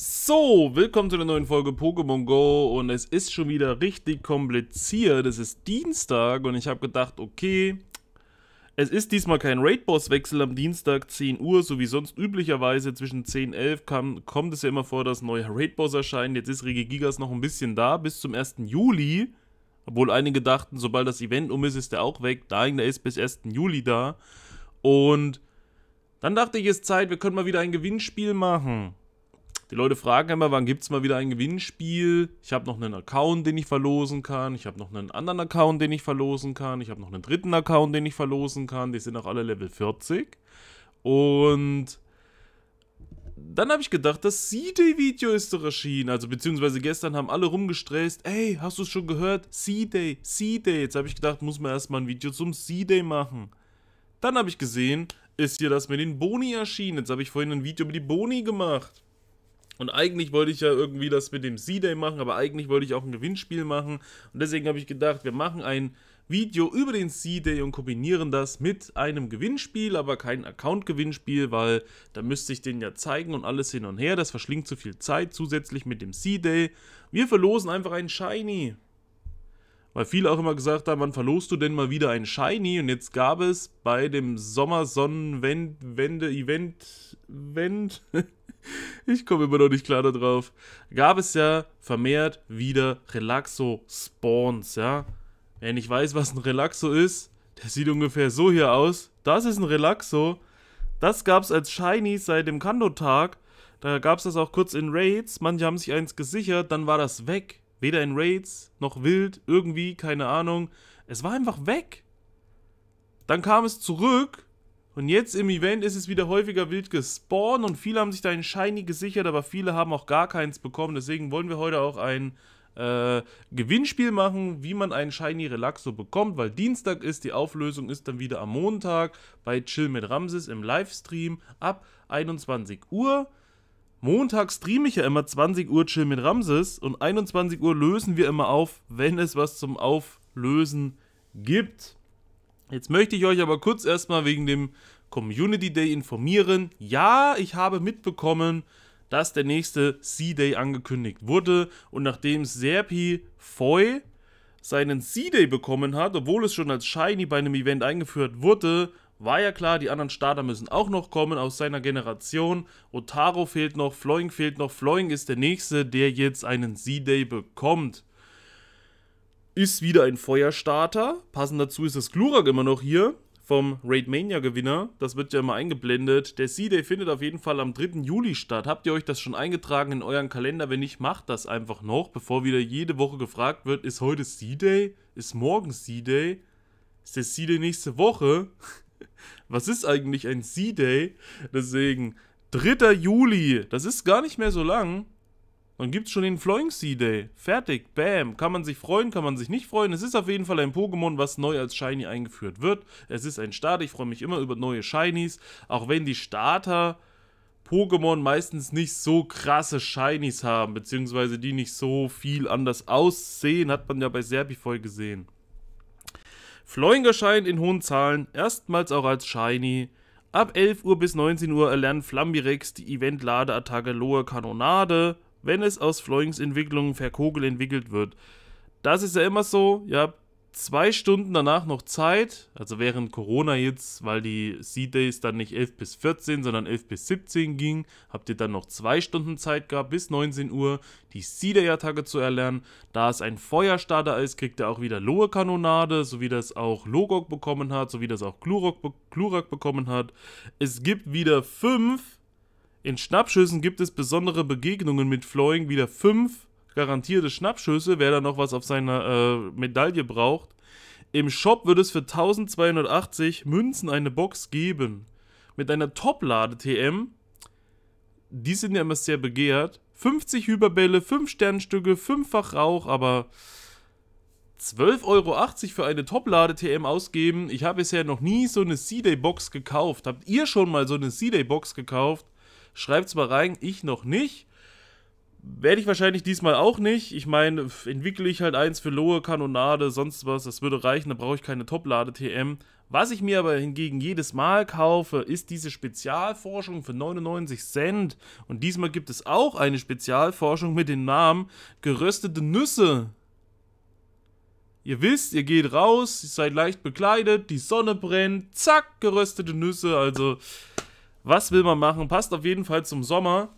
So, willkommen zu einer neuen Folge Pokémon Go und es ist schon wieder richtig kompliziert. Es ist Dienstag und ich habe gedacht, okay, es ist diesmal kein Raid-Boss-Wechsel am Dienstag 10 Uhr, so wie sonst üblicherweise zwischen 10 und 11 kam, kommt es ja immer vor, dass neue Raid-Boss erscheinen. Jetzt ist Regigigas noch ein bisschen da bis zum 1. Juli, obwohl einige dachten, sobald das Event um ist, ist er auch weg. Nein, der ist bis 1. Juli da und dann dachte ich, es ist Zeit, wir können mal wieder ein Gewinnspiel machen. Die Leute fragen immer, wann gibt es mal wieder ein Gewinnspiel? Ich habe noch einen Account, den ich verlosen kann. Ich habe noch einen anderen Account, den ich verlosen kann. Ich habe noch einen dritten Account, den ich verlosen kann. Die sind auch alle Level 40. Und dann habe ich gedacht, das C-Day-Video ist doch erschienen. Also beziehungsweise gestern haben alle rumgestresst. Ey, hast du es schon gehört? C-Day, C-Day. Jetzt habe ich gedacht, muss man erstmal ein Video zum C-Day machen. Dann habe ich gesehen, ist hier das mit den Boni erschienen. Jetzt habe ich vorhin ein Video über die Boni gemacht. Und eigentlich wollte ich ja irgendwie das mit dem C-Day machen, aber eigentlich wollte ich auch ein Gewinnspiel machen. Und deswegen habe ich gedacht, wir machen ein Video über den C-Day und kombinieren das mit einem Gewinnspiel, aber kein Account-Gewinnspiel, weil da müsste ich den ja zeigen und alles hin und her. Das verschlingt zu viel Zeit zusätzlich mit dem C-Day. Wir verlosen einfach einen Shiny weil viele auch immer gesagt haben, wann verlost du denn mal wieder ein Shiny? Und jetzt gab es bei dem Sommersonnenwende-Event, Event, ich komme immer noch nicht klar darauf, gab es ja vermehrt wieder Relaxo-Spawns, ja. Wer nicht weiß, was ein Relaxo ist, der sieht ungefähr so hier aus. Das ist ein Relaxo. Das gab es als Shiny seit dem Kando-Tag. Da gab es das auch kurz in Raids. Manche haben sich eins gesichert, dann war das weg. Weder in Raids noch wild, irgendwie, keine Ahnung. Es war einfach weg. Dann kam es zurück und jetzt im Event ist es wieder häufiger wild gespawnt und viele haben sich da ein Shiny gesichert, aber viele haben auch gar keins bekommen. Deswegen wollen wir heute auch ein äh, Gewinnspiel machen, wie man einen Shiny Relaxo bekommt, weil Dienstag ist, die Auflösung ist dann wieder am Montag bei Chill mit Ramses im Livestream ab 21 Uhr. Montag streame ich ja immer 20 Uhr Chill mit Ramses und 21 Uhr lösen wir immer auf, wenn es was zum Auflösen gibt. Jetzt möchte ich euch aber kurz erstmal wegen dem Community Day informieren. Ja, ich habe mitbekommen, dass der nächste C-Day angekündigt wurde und nachdem Serpi Foy seinen C-Day bekommen hat, obwohl es schon als Shiny bei einem Event eingeführt wurde, war ja klar, die anderen Starter müssen auch noch kommen aus seiner Generation. Otaro fehlt noch, Floing fehlt noch. Floing ist der Nächste, der jetzt einen Z-Day bekommt. Ist wieder ein Feuerstarter. Passend dazu ist das Glurak immer noch hier vom Raidmania Gewinner. Das wird ja immer eingeblendet. Der C-Day findet auf jeden Fall am 3. Juli statt. Habt ihr euch das schon eingetragen in euren Kalender? Wenn nicht, macht das einfach noch, bevor wieder jede Woche gefragt wird, ist heute C-Day? Ist morgen C-Day? Ist der C-Day nächste Woche? was ist eigentlich ein C-Day? Deswegen, 3. Juli, das ist gar nicht mehr so lang. Dann gibt es schon den Flying Sea Day. Fertig, bam. Kann man sich freuen, kann man sich nicht freuen. Es ist auf jeden Fall ein Pokémon, was neu als Shiny eingeführt wird. Es ist ein Start. Ich freue mich immer über neue Shinies. Auch wenn die Starter Pokémon meistens nicht so krasse Shinies haben, beziehungsweise die nicht so viel anders aussehen, hat man ja bei Serpifol gesehen. Fläungerschein in hohen Zahlen, erstmals auch als Shiny. Ab 11 Uhr bis 19 Uhr erlernt Flambirex die Event-Ladeattacke Lohe Kanonade, wenn es aus Floings Entwicklung Verkogel entwickelt wird. Das ist ja immer so, ihr habt zwei Stunden danach noch Zeit, also während Corona jetzt, weil die C-Days dann nicht 11 bis 14, sondern 11 bis 17 ging, habt ihr dann noch zwei Stunden Zeit gehabt, bis 19 Uhr die C-Day-Attacke zu erlernen. Da es ein Feuerstarter ist, kriegt ihr auch wieder Lohe-Kanonade, so wie das auch Logok bekommen hat, so wie das auch Glurak, be Glurak bekommen hat. Es gibt wieder fünf, in Schnappschüssen gibt es besondere Begegnungen mit Flowing, wieder fünf garantierte Schnappschüsse, wer da noch was auf seiner äh, Medaille braucht. Im Shop wird es für 1280 Münzen eine Box geben. Mit einer Top-Lade-TM. Die sind ja immer sehr begehrt. 50 Hyperbälle, 5 Sternstücke, 5-fach Rauch, aber 12,80 Euro für eine Top-Lade-TM ausgeben. Ich habe bisher noch nie so eine C-Day-Box gekauft. Habt ihr schon mal so eine C-Day-Box gekauft? Schreibt es mal rein, ich noch nicht. Werde ich wahrscheinlich diesmal auch nicht. Ich meine, entwickle ich halt eins für Lohe, Kanonade, sonst was, das würde reichen, da brauche ich keine top lade tm Was ich mir aber hingegen jedes Mal kaufe, ist diese Spezialforschung für 99 Cent. Und diesmal gibt es auch eine Spezialforschung mit dem Namen Geröstete Nüsse. Ihr wisst, ihr geht raus, seid leicht bekleidet, die Sonne brennt, zack, geröstete Nüsse. Also, was will man machen? Passt auf jeden Fall zum Sommer.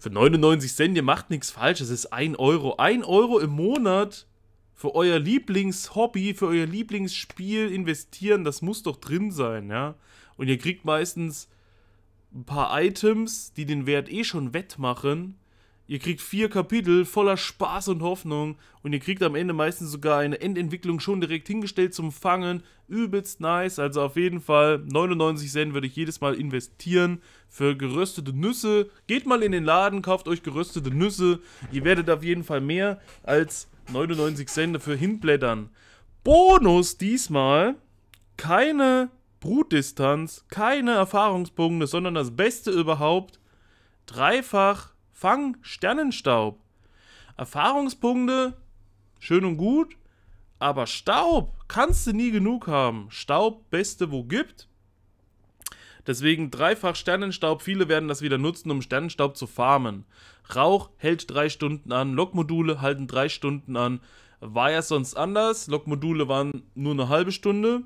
Für 99 Cent, ihr macht nichts falsch. Es ist 1 Euro. 1 Euro im Monat für euer Lieblingshobby, für euer Lieblingsspiel investieren. Das muss doch drin sein, ja. Und ihr kriegt meistens ein paar Items, die den Wert eh schon wettmachen. Ihr kriegt vier Kapitel voller Spaß und Hoffnung und ihr kriegt am Ende meistens sogar eine Endentwicklung schon direkt hingestellt zum Fangen. Übelst nice, also auf jeden Fall 99 Cent würde ich jedes Mal investieren für geröstete Nüsse. Geht mal in den Laden, kauft euch geröstete Nüsse. Ihr werdet auf jeden Fall mehr als 99 Cent dafür hinblättern. Bonus diesmal, keine Brutdistanz, keine Erfahrungspunkte, sondern das Beste überhaupt, dreifach Fang Sternenstaub. Erfahrungspunkte, schön und gut, aber Staub kannst du nie genug haben. Staub, beste, wo gibt. Deswegen dreifach Sternenstaub. Viele werden das wieder nutzen, um Sternenstaub zu farmen. Rauch hält drei Stunden an, Lokmodule halten drei Stunden an. War ja sonst anders. Lokmodule waren nur eine halbe Stunde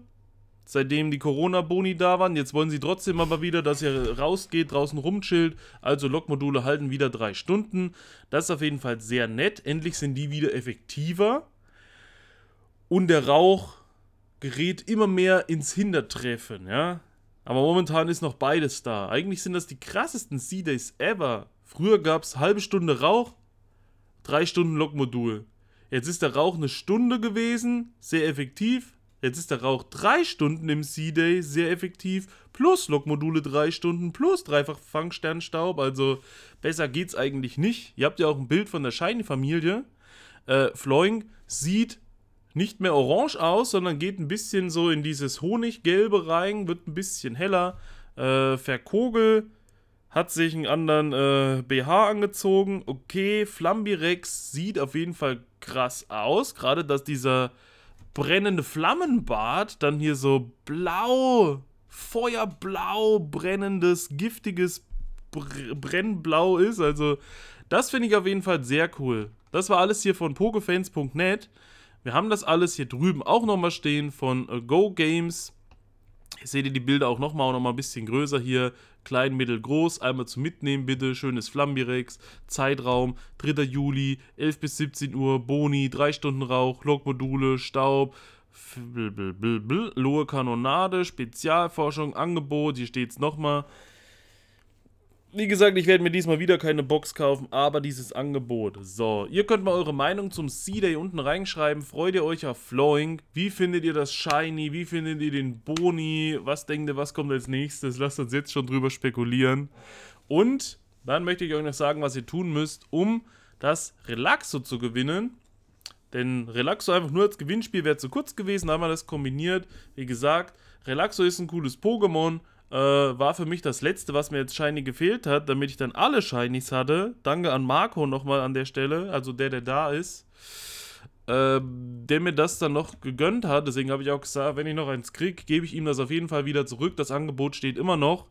seitdem die Corona-Boni da waren. Jetzt wollen sie trotzdem aber wieder, dass ihr rausgeht, draußen rumchillt. Also Lokmodule halten wieder drei Stunden. Das ist auf jeden Fall sehr nett. Endlich sind die wieder effektiver. Und der Rauch gerät immer mehr ins Hintertreffen, ja. Aber momentan ist noch beides da. Eigentlich sind das die krassesten C-Days ever. Früher gab es halbe Stunde Rauch, drei Stunden Lokmodul. Jetzt ist der Rauch eine Stunde gewesen, sehr effektiv, Jetzt ist der Rauch 3 Stunden im Sea-Day sehr effektiv, plus Lokmodule 3 Stunden, plus dreifach Fangsternstaub. Also besser geht's eigentlich nicht. Ihr habt ja auch ein Bild von der Shiny-Familie. Äh, Floing sieht nicht mehr orange aus, sondern geht ein bisschen so in dieses Honiggelbe rein, wird ein bisschen heller. Äh, Verkogel hat sich einen anderen äh, BH angezogen. Okay, Flambirex sieht auf jeden Fall krass aus. Gerade dass dieser brennende Flammenbart, dann hier so blau, feuerblau, brennendes, giftiges Br Brennblau ist. Also, das finde ich auf jeden Fall sehr cool. Das war alles hier von pokefans.net. Wir haben das alles hier drüben auch nochmal stehen von äh, Go Games. Hier seht ihr die Bilder auch nochmal und nochmal ein bisschen größer hier klein, mittel, groß, einmal zum Mitnehmen bitte, schönes Flambirex, Zeitraum, 3. Juli, 11 bis 17 Uhr, Boni, 3 Stunden Rauch, Logmodule, Staub, Lohe Kanonade, Spezialforschung, Angebot, hier steht's nochmal, wie gesagt, ich werde mir diesmal wieder keine Box kaufen, aber dieses Angebot. So, ihr könnt mal eure Meinung zum C-Day unten reinschreiben. Freut ihr euch auf Flowing? Wie findet ihr das Shiny? Wie findet ihr den Boni? Was denkt ihr, was kommt als nächstes? Lasst uns jetzt schon drüber spekulieren. Und dann möchte ich euch noch sagen, was ihr tun müsst, um das Relaxo zu gewinnen. Denn Relaxo einfach nur als Gewinnspiel wäre zu kurz gewesen, da haben wir das kombiniert. Wie gesagt, Relaxo ist ein cooles Pokémon, äh, war für mich das letzte, was mir jetzt Shiny gefehlt hat, damit ich dann alle Shinies hatte. Danke an Marco nochmal an der Stelle, also der, der da ist, äh, der mir das dann noch gegönnt hat. Deswegen habe ich auch gesagt, wenn ich noch eins kriege, gebe ich ihm das auf jeden Fall wieder zurück. Das Angebot steht immer noch.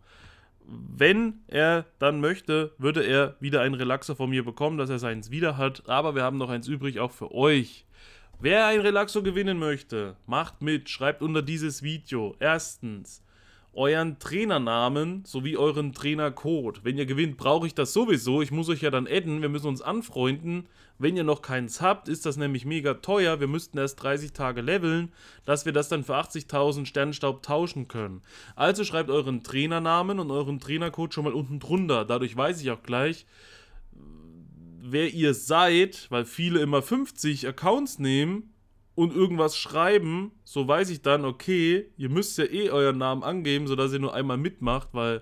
Wenn er dann möchte, würde er wieder einen Relaxer von mir bekommen, dass er seins wieder hat. Aber wir haben noch eins übrig, auch für euch. Wer ein Relaxo gewinnen möchte, macht mit, schreibt unter dieses Video. Erstens, euren Trainernamen sowie euren Trainercode. Wenn ihr gewinnt, brauche ich das sowieso. Ich muss euch ja dann adden. Wir müssen uns anfreunden. Wenn ihr noch keins habt, ist das nämlich mega teuer. Wir müssten erst 30 Tage leveln, dass wir das dann für 80.000 Sternenstaub tauschen können. Also schreibt euren Trainernamen und euren Trainercode schon mal unten drunter. Dadurch weiß ich auch gleich, wer ihr seid, weil viele immer 50 Accounts nehmen und irgendwas schreiben, so weiß ich dann, okay, ihr müsst ja eh euren Namen angeben, sodass ihr nur einmal mitmacht, weil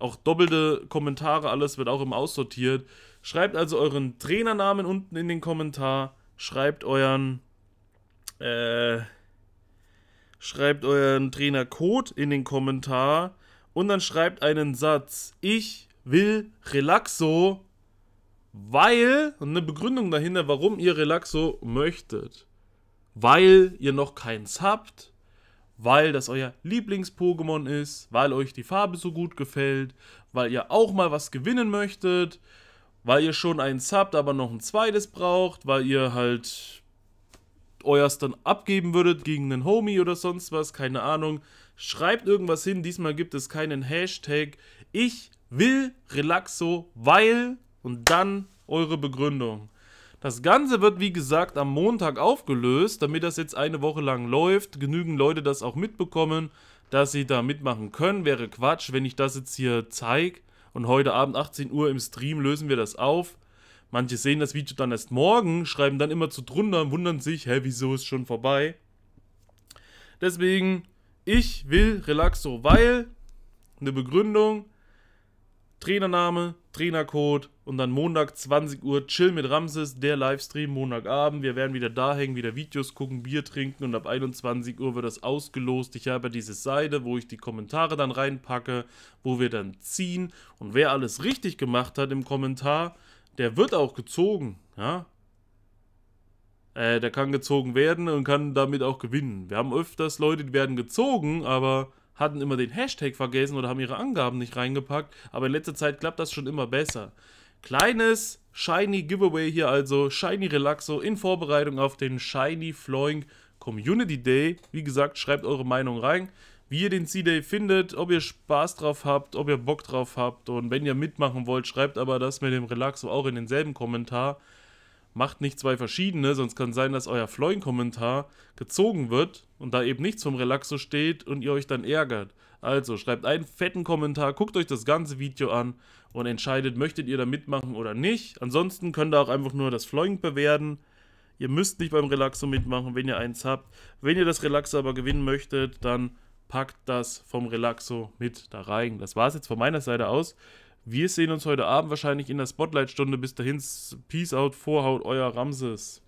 auch doppelte Kommentare, alles wird auch immer aussortiert. Schreibt also euren Trainernamen unten in den Kommentar, schreibt euren äh, schreibt euren Trainercode in den Kommentar und dann schreibt einen Satz. Ich will Relaxo, weil und eine Begründung dahinter, warum ihr Relaxo möchtet weil ihr noch keins habt, weil das euer Lieblings-Pokémon ist, weil euch die Farbe so gut gefällt, weil ihr auch mal was gewinnen möchtet, weil ihr schon eins habt, aber noch ein zweites braucht, weil ihr halt euers dann abgeben würdet gegen einen Homie oder sonst was, keine Ahnung. Schreibt irgendwas hin, diesmal gibt es keinen Hashtag. Ich will Relaxo, weil und dann eure Begründung. Das Ganze wird wie gesagt am Montag aufgelöst, damit das jetzt eine Woche lang läuft, genügend Leute das auch mitbekommen, dass sie da mitmachen können. Wäre Quatsch, wenn ich das jetzt hier zeige und heute Abend 18 Uhr im Stream lösen wir das auf. Manche sehen das Video dann erst morgen, schreiben dann immer zu drunter, und wundern sich, hä, wieso ist schon vorbei. Deswegen, ich will Relaxo, weil eine Begründung, Trainername, Trainercode, und dann Montag 20 Uhr Chill mit Ramses, der Livestream, Montagabend. Wir werden wieder da hängen, wieder Videos gucken, Bier trinken und ab 21 Uhr wird das ausgelost. Ich habe diese Seite, wo ich die Kommentare dann reinpacke, wo wir dann ziehen. Und wer alles richtig gemacht hat im Kommentar, der wird auch gezogen. Ja? Äh, der kann gezogen werden und kann damit auch gewinnen. Wir haben öfters Leute, die werden gezogen, aber hatten immer den Hashtag vergessen oder haben ihre Angaben nicht reingepackt. Aber in letzter Zeit klappt das schon immer besser. Kleines Shiny Giveaway hier also, Shiny Relaxo in Vorbereitung auf den Shiny Flowing Community Day. Wie gesagt, schreibt eure Meinung rein, wie ihr den C-Day findet, ob ihr Spaß drauf habt, ob ihr Bock drauf habt und wenn ihr mitmachen wollt, schreibt aber das mit dem Relaxo auch in denselben Kommentar. Macht nicht zwei verschiedene, sonst kann sein, dass euer Flowing-Kommentar gezogen wird und da eben nichts vom Relaxo steht und ihr euch dann ärgert. Also schreibt einen fetten Kommentar, guckt euch das ganze Video an und entscheidet, möchtet ihr da mitmachen oder nicht. Ansonsten könnt ihr auch einfach nur das Flowing bewerten. Ihr müsst nicht beim Relaxo mitmachen, wenn ihr eins habt. Wenn ihr das Relaxo aber gewinnen möchtet, dann packt das vom Relaxo mit da rein. Das war es jetzt von meiner Seite aus. Wir sehen uns heute Abend wahrscheinlich in der Spotlight-Stunde. Bis dahin, Peace out, Vorhaut, euer Ramses.